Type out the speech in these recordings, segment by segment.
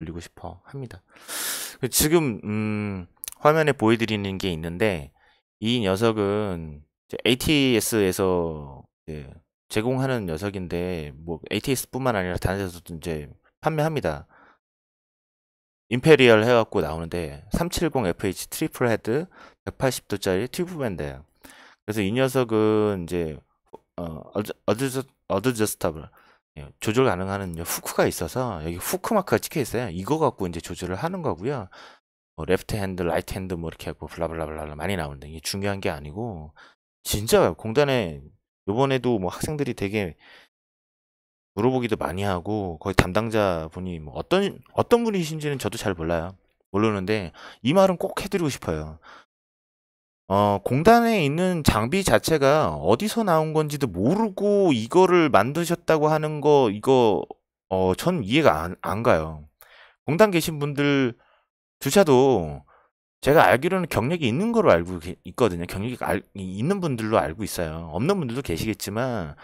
올리고 싶어 합니다. 그 지금 음, 화면에 보여드리는 게 있는데 이 녀석은 ATS에서 제공하는 녀석인데 뭐 ATS뿐만 아니라 다른 데서도 이제 판매합니다. 임페리얼 해갖고 나오는데 370FH 트리플 헤드 180도짜리 튜브 밴드예요. 그래서 이 녀석은 이제 어, 어드저스터블 예, 조절 가능한 후크가 있어서 여기 후크 마크가 찍혀 있어요. 이거 갖고 이제 조절을 하는 거고요. 뭐 레프트 핸드, 라이트 핸드 뭐 이렇게 하고 블라블라블라 많이 나오는데 이게 중요한 게 아니고 진짜 공단에 요번에도 뭐 학생들이 되게 물어보기도 많이 하고 거의 담당자 분이 뭐 어떤 어떤 분이신지는 저도 잘 몰라요. 모르는데 이 말은 꼭 해드리고 싶어요. 어 공단에 있는 장비 자체가 어디서 나온 건지도 모르고 이거를 만드셨다고 하는 거 이거 어전 이해가 안, 안 가요. 공단 계신 분들 주차도 제가 알기로는 경력이 있는 걸로 알고 있거든요. 경력이 알, 있는 분들로 알고 있어요. 없는 분들도 계시겠지만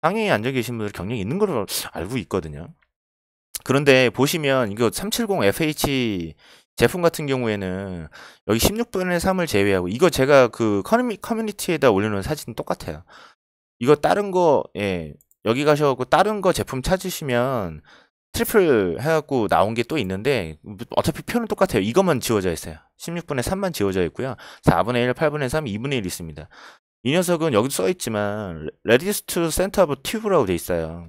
땅에 앉아 계신 분들 경력이 있는 걸로 알고 있거든요. 그런데 보시면 이거 370 FH 제품 같은 경우에는 여기 16분의 3을 제외하고 이거 제가 그 커뮤니티에다 올려놓은 사진 똑같아요. 이거 다른 거, 예, 여기 가셔갖고 다른 거 제품 찾으시면 트리플 해갖고 나온 게 또 있는데 어차피 표는 똑같아요. 이것만 지워져 있어요. 16분의 3만 지워져 있고요. 4분의 1, 8분의 3, 2분의 1 있습니다. 이 녀석은 여기 써있지만 레디스트 센터 오브 튜브라고 돼 있어요.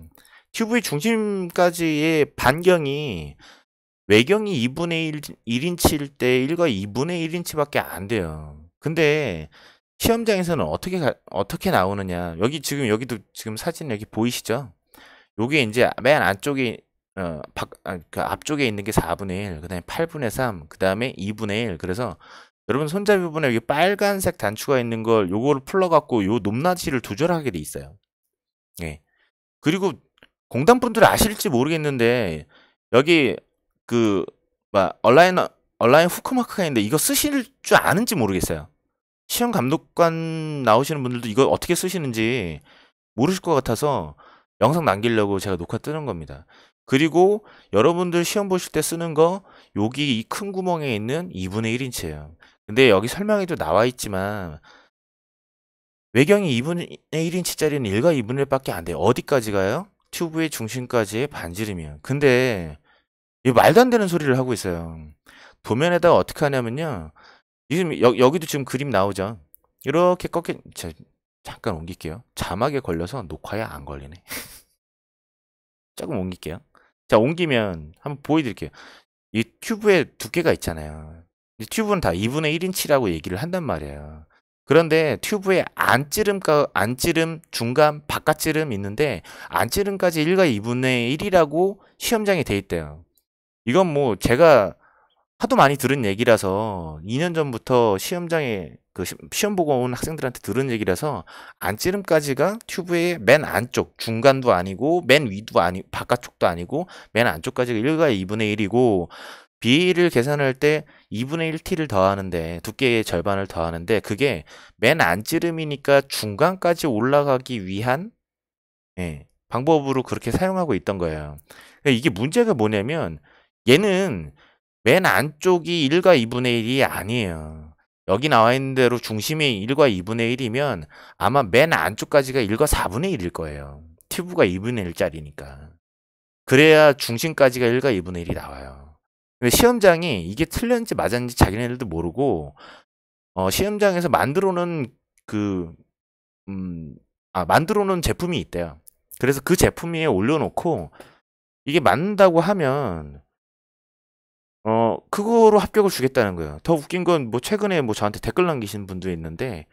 튜브의 중심까지의 반경이 외경이 2분의 1, 인치일 때 1과 2분의 1인치밖에 안 돼요. 근데 시험장에서는 어떻게 가, 어떻게 나오느냐 여기 지금 여기도 지금 사진 여기 보이시죠? 요게 이제 맨 안쪽에 어, 밖, 아, 그 앞쪽에 있는 게 4분의 1, 그 다음에 8분의 3, 그 다음에 2분의 1. 그래서 여러분 손잡이 부분에 여기 빨간색 단추가 있는 걸 요거를 풀러갖고 요 높낮이를 조절하게 돼 있어요. 예. 그리고 공단분들 아실지 모르겠는데 여기 그, 막, 얼라인, 얼라인 후크마크가 있는데 이거 쓰실 줄 아는지 모르겠어요. 시험 감독관 나오시는 분들도 이거 어떻게 쓰시는지 모르실 것 같아서 영상 남기려고 제가 녹화 뜨는 겁니다. 그리고 여러분들 시험 보실 때 쓰는 거 여기 이 큰 구멍에 있는 2분의 1인치예요. 근데 여기 설명에도 나와 있지만 외경이 2분의 1인치짜리는 1과 2분의 1밖에 안 돼요. 어디까지 가요? 튜브의 중심까지의 반지름이에요. 근데 이 말도 안 되는 소리를 하고 있어요. 도면에다가 어떻게 하냐면요. 지금 여, 여기도 지금 그림 나오죠. 이렇게 꺾인 잠깐 옮길게요. 자막에 걸려서 녹화에 안 걸리네. 조금 옮길게요. 자, 옮기면 한번 보여드릴게요. 이 튜브의 두께가 있잖아요. 이 튜브는 다 2분의 1인치라고 얘기를 한단 말이에요. 그런데 튜브에 안찌름과 안찌름 중간 바깥찌름 있는데 안찌름까지 1과 2분의 1이라고 시험장에 돼 있대요. 이건 뭐 제가 하도 많이 들은 얘기라서 2년 전부터 시험장에 그 시험 보고 온 학생들한테 들은 얘기라서 안찌름까지가 튜브의 맨 안쪽 중간도 아니고 맨 위도 아니 바깥쪽도 아니고 맨 안쪽까지가 1과 2분의 1이고 비를 계산할 때 2분의 1t를 더하는데 두께의 절반을 더하는데 그게 맨 안찌름이니까 중간까지 올라가기 위한 예, 방법으로 그렇게 사용하고 있던 거예요. 그러니까 이게 문제가 뭐냐면 얘는 맨 안쪽이 1과 2분의 1이 아니에요. 여기 나와 있는 대로 중심이 1과 2분의 1이면 아마 맨 안쪽까지가 1과 4분의 1일 거예요. 튜브가 2분의 1짜리니까. 그래야 중심까지가 1과 2분의 1이 나와요. 시험장이 이게 틀렸는지 맞았는지 자기네들도 모르고 어, 시험장에서 만들어 놓은 그, 음, 아, 만들어 놓은 제품이 있대요. 그래서 그 제품 위에 올려놓고 이게 맞는다고 하면 어, 그거로 합격을 주겠다는 거예요. 더 웃긴 건 뭐 최근에 뭐 저한테 댓글 남기신 분도 있는데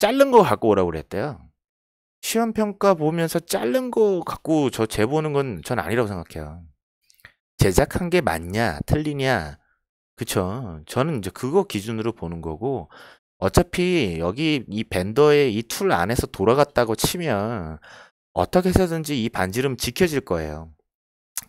자른 거 갖고 오라고 그랬대요. 시험 평가 보면서 자른 거 갖고 저 재보는 건 전 아니라고 생각해요. 제작한 게 맞냐, 틀리냐. 그쵸. 저는 이제 그거 기준으로 보는 거고, 어차피 여기 이밴더에이 툴 안에서 돌아갔다고 치면 어떻게 해서든지 이 반지름 지켜질 거예요.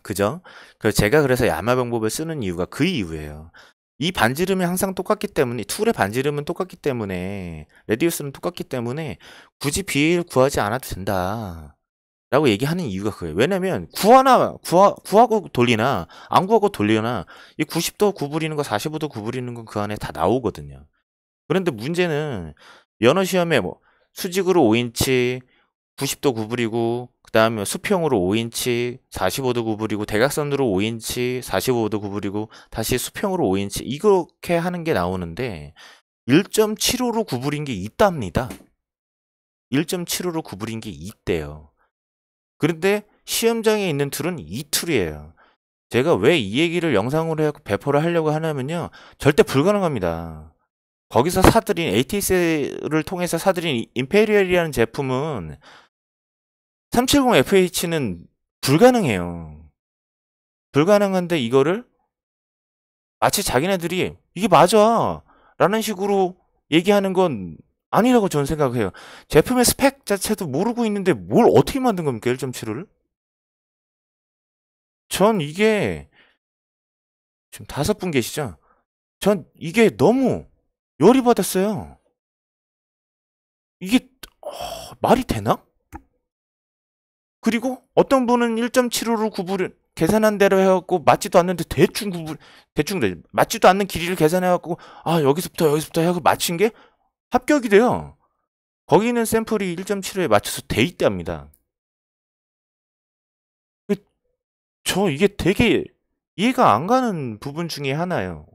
그죠? 그래서 제가 그래서 야마방법을 쓰는 이유가 그 이유예요. 이 반지름이 항상 똑같기 때문에 툴의 반지름은 똑같기 때문에 레디우스는 똑같기 때문에 굳이 비를 구하지 않아도 된다. 라고 얘기하는 이유가 그거예요. 왜냐면 구하나 구하, 구하고 돌리나 안 구하고 돌리나 이 90도 구부리는 거 45도 구부리는 건 그 안에 다 나오거든요. 그런데 문제는 연어 시험에 뭐 수직으로 5인치 90도 구부리고 그 다음에 수평으로 5인치 45도 구부리고 대각선으로 5인치 45도 구부리고 다시 수평으로 5인치 이렇게 하는 게 나오는데 1.75로 구부린 게 있답니다. 1.75로 구부린 게 있대요. 그런데 시험장에 있는 툴은 이 툴이에요. 제가 왜 이 얘기를 영상으로 해서 배포를 하려고 하냐면요. 절대 불가능합니다. 거기서 사들인 ATS를 통해서 사들인 임페리얼이라는 제품은 370FH는 불가능해요. 불가능한데 이거를 마치 자기네들이 이게 맞아 라는 식으로 얘기하는 건 아니라고 저는 생각해요. 제품의 스펙 자체도 모르고 있는데 뭘 어떻게 만든 겁니까? 1.75를? 전 이게 지금 다섯 분 계시죠? 전 이게 너무 열이 받았어요. 이게 어, 말이 되나? 그리고 어떤 분은 1 7 5를 구분 계산한 대로 해갖고 맞지도 않는데 대충 구분 대충 맞지도 않는 길이를 계산해갖고 아 여기서부터 여기서부터 해갖고 맞힌 게 합격이 돼요. 거기 는 샘플이 1.75에 맞춰서 돼 있답니다. 그, 저 이게 되게 이해가 안 가는 부분 중에 하나예요.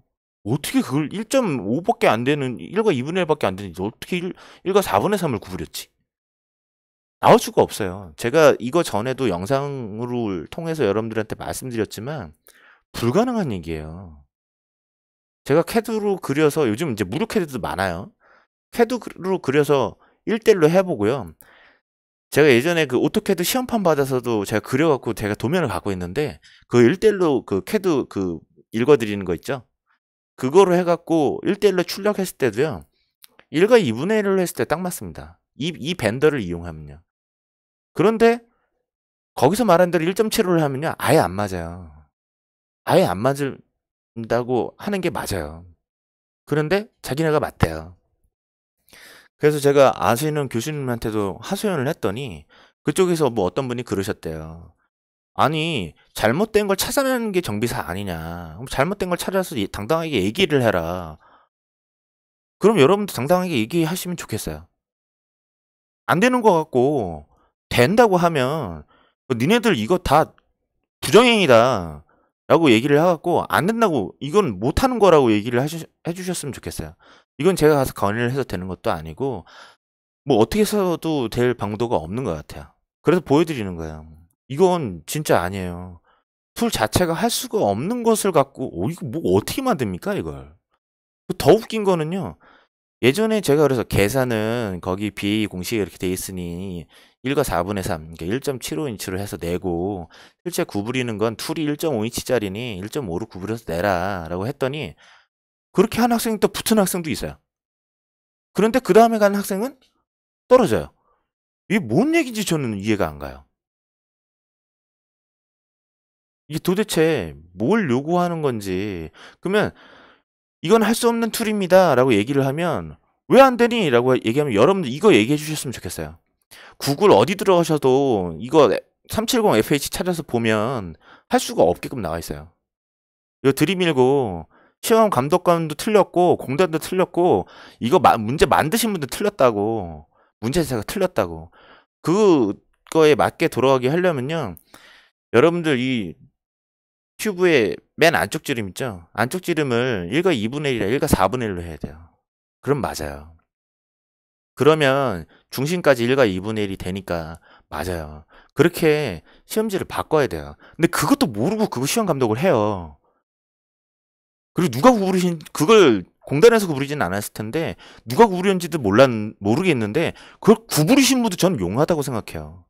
어떻게 그걸 1.5밖에 안 되는 1과 2분의 1밖에 안 되는지 어떻게 1, 1과 4분의 3을 구부렸지? 나올 수가 없어요. 제가 이거 전에도 영상으로 통해서 여러분들한테 말씀드렸지만 불가능한 얘기예요. 제가 캐드로 그려서 요즘 이제 무료 캐드도 많아요. 캐드로 그려서 1대1로 해보고요. 제가 예전에 그 오토캐드 시험판 받아서도 제가 그려갖고 제가 도면을 갖고 있는데 그 1대1로 그 캐드 그 읽어드리는 거 있죠? 그거로 해갖고 1대1로 출력했을 때도요. 1과 2분의 1을 했을 때 딱 맞습니다. 이, 이 벤더를 이용하면요. 그런데 거기서 말한 대로 1.75를 하면요. 아예 안 맞아요. 아예 안 맞는다고 하는 게 맞아요. 그런데 자기네가 맞대요. 그래서 제가 아시는 교수님한테도 하소연을 했더니 그쪽에서 뭐 어떤 분이 그러셨대요. 아니 잘못된 걸 찾아내는 게 정비사 아니냐. 그럼 잘못된 걸 찾아서 당당하게 얘기를 해라. 그럼 여러분도 당당하게 얘기하시면 좋겠어요. 안 되는 것 같고 밴다고 하면 뭐 니네들 이거 다 부정행위다 라고 얘기를 해갖고 안 된다고 이건 못하는 거라고 얘기를 하시, 해주셨으면 좋겠어요 이건 제가 가서 건의를 해서 되는 것도 아니고 뭐 어떻게 해서도 될 방도가 없는 것 같아요 그래서 보여드리는 거예요 이건 진짜 아니에요 풀 자체가 할 수가 없는 것을 갖고 오, 어, 이거 뭐 어떻게 만듭니까 이걸 더 웃긴 거는요 예전에 제가 그래서 계산은 거기 비 공식이 이렇게 돼 있으니 1과 4분의 3, 그러니까 1.75인치로 해서 내고 실제 구부리는 건 툴이 1.5인치짜리니 1.5로 구부려서 내라 라고 했더니 그렇게 한 학생이 또 붙은 학생도 있어요. 그런데 그 다음에 간 학생은 떨어져요. 이게 뭔 얘기인지 저는 이해가 안 가요. 이게 도대체 뭘 요구하는 건지 그러면 이건 할 수 없는 툴입니다. 라고 얘기를 하면 왜 안 되니? 라고 얘기하면 여러분들 이거 얘기해 주셨으면 좋겠어요. 구글 어디 들어가셔도 이거 370FH 찾아서 보면 할 수가 없게끔 나와 있어요. 이거 드림일고 시험 감독관도 틀렸고 공단도 틀렸고 이거 마, 문제 만드신 분도 틀렸다고 문제 제가 틀렸다고 그거에 맞게 돌아가게 하려면요 여러분들 이 큐브의 맨 안쪽 지름 있죠? 안쪽 지름을 1과 2분의 1이라 1과 4분의 1로 해야 돼요. 그럼 맞아요. 그러면 중심까지 1과 2분의 1이 되니까 맞아요. 그렇게 시험지를 바꿔야 돼요. 근데 그것도 모르고 그거 시험 감독을 해요. 그리고 누가 구부리신 그걸 공단에서 구부리진 않았을 텐데 누가 구부렸는지도 몰랐 모르겠는데 그걸 구부리신 분도 전 용하다고 생각해요.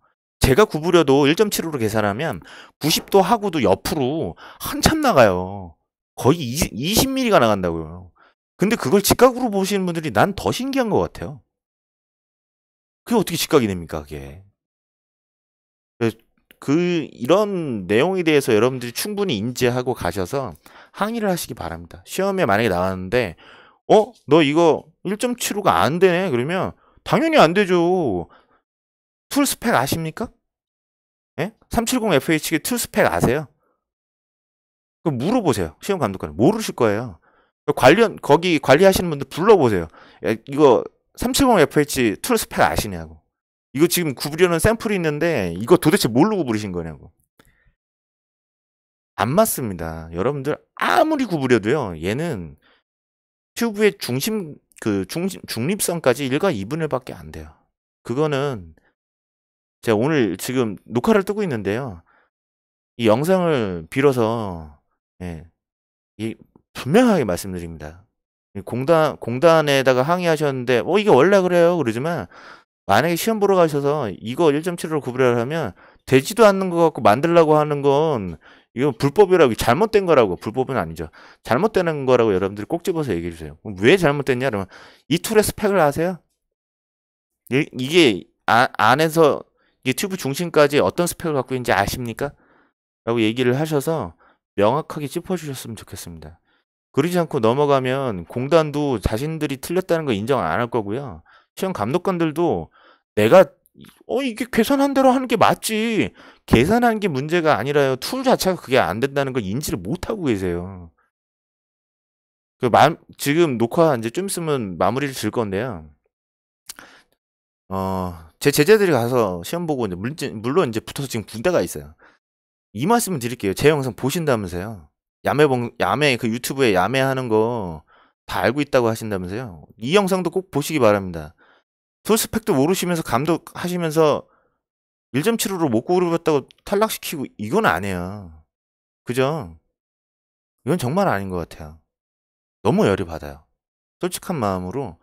제가 구부려도 1.75로 계산하면 90도 하고도 옆으로 한참 나가요. 거의 20, m m 가 나간다고요. 근데 그걸 직각으로 보시는 분들이 난 더 신기한 것 같아요. 그게 어떻게 직각이 됩니까, 그게? 그, 그, 이런 내용에 대해서 여러분들이 충분히 인지하고 가셔서 항의를 하시기 바랍니다. 시험에 만약에 나왔는데, 어? 너 이거 1.75가 안 되네? 그러면, 당연히 안 되죠. 풀 스펙 아십니까? 예? 370FH기 툴 스펙 아세요? 그 물어보세요. 시험 감독관 모르실 거예요. 그 관련 거기 관리하시는 분들 불러보세요. 야, 이거 370FH 툴 스펙 아시냐고. 이거 지금 구부려는 샘플이 있는데 이거 도대체 뭘로 구부리신 거냐고. 안 맞습니다. 여러분들 아무리 구부려도요. 얘는 튜브의 중심 그 중심 중립선까지 1과 2분의 밖에 안 돼요. 그거는 제가 오늘 지금 녹화를 뜨고 있는데요. 이 영상을 빌어서 예, 이 분명하게 말씀드립니다. 공단 공단에다가 항의하셨는데 어 이게 원래 그래요 그러지만 만약에 시험 보러 가셔서 이거 1.7로 구별을 하면 되지도 않는 것같고 만들라고 하는 건 이건 불법이라고 잘못된 거라고 불법은 아니죠 잘못되는 거라고 여러분들이 꼭 집어서 얘기해 주세요 왜 잘못됐냐 그러면 이 툴의 스펙을 아세요? 이, 게 아, 안에서 유튜브 중심까지 어떤 스펙을 갖고 있는지 아십니까? 라고 얘기를 하셔서 명확하게 짚어주셨으면 좋겠습니다. 그러지 않고 넘어가면 공단도 자신들이 틀렸다는 거 인정 안 할 거고요. 시험 감독관들도 내가 어 이게 계산한 대로 하는 게 맞지 계산한 게 문제가 아니라요 툴 자체가 그게 안 된다는 걸 인지를 못 하고 계세요. 그 마, 지금 녹화 이제 좀 있으면 마무리를 질 건데요. 어제 제자들이 가서 시험 보고 이제 물론, 물론 이제 붙어서 지금 군대가 있어요. 이 말씀을 드릴게요. 제 영상 보신다면서요. 야매 봉 야매 그 유튜브에 야매 하는 거 다 알고 있다고 하신다면서요. 이 영상도 꼭 보시기 바랍니다. 툴스펙도 모르시면서 감독하시면서 1.75로 못구르겠다고 탈락시키고 이건 아니에요. 그죠? 이건 정말 아닌 것 같아요. 너무 열이 받아요. 솔직한 마음으로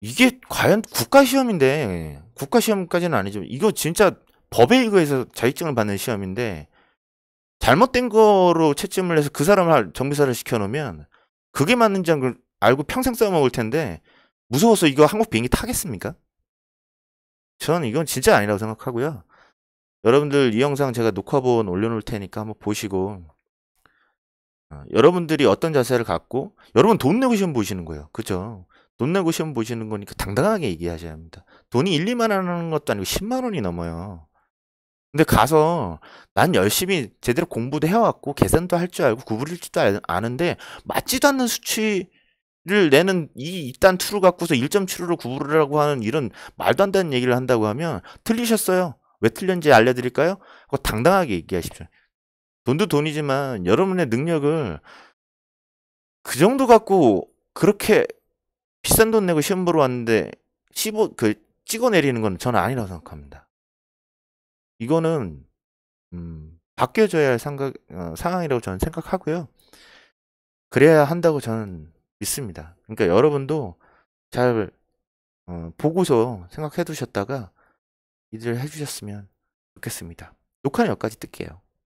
이게 과연 국가시험인데 국가시험까지는 아니지만 이거 진짜 법에 의해서 자격증을 받는 시험인데 잘못된 거로 채점을 해서 그 사람을 정비사를 시켜놓으면 그게 맞는지 알고 평생 써먹을 텐데 무서워서 이거 한국 비행기 타겠습니까? 저는 이건 진짜 아니라고 생각하고요. 여러분들 이 영상 제가 녹화본 올려놓을 테니까 한번 보시고 어, 여러분들이 어떤 자세를 갖고 여러분 돈 내고 시험 보시는 거예요. 그죠? 돈 내고 시험 보시는 거니까 당당하게 얘기하셔야 합니다. 돈이 1, 2만 원 하는 것도 아니고 10만 원이 넘어요. 근데 가서 난 열심히 제대로 공부도 해왔고 계산도 할 줄 알고 구부릴 지도 아는데 맞지도 않는 수치를 내는 이 이딴 투를 갖고서 1.75로 구부르라고 하는 이런 말도 안 되는 얘기를 한다고 하면 틀리셨어요. 왜 틀렸는지 알려드릴까요? 그거 당당하게 얘기하십시오. 돈도 돈이지만 여러분의 능력을 그 정도 갖고 그렇게 비싼 돈 내고 시험 보러 왔는데 15, 그 찍어 내리는 건 저는 아니라고 생각합니다. 이거는 음, 바뀌어져야 할 상각, 어, 상황이라고 저는 생각하고요. 그래야 한다고 저는 믿습니다. 그러니까 여러분도 잘 어, 보고서 생각해 두셨다가 이들 해주셨으면 좋겠습니다. 녹화는 여기까지 뜰게요.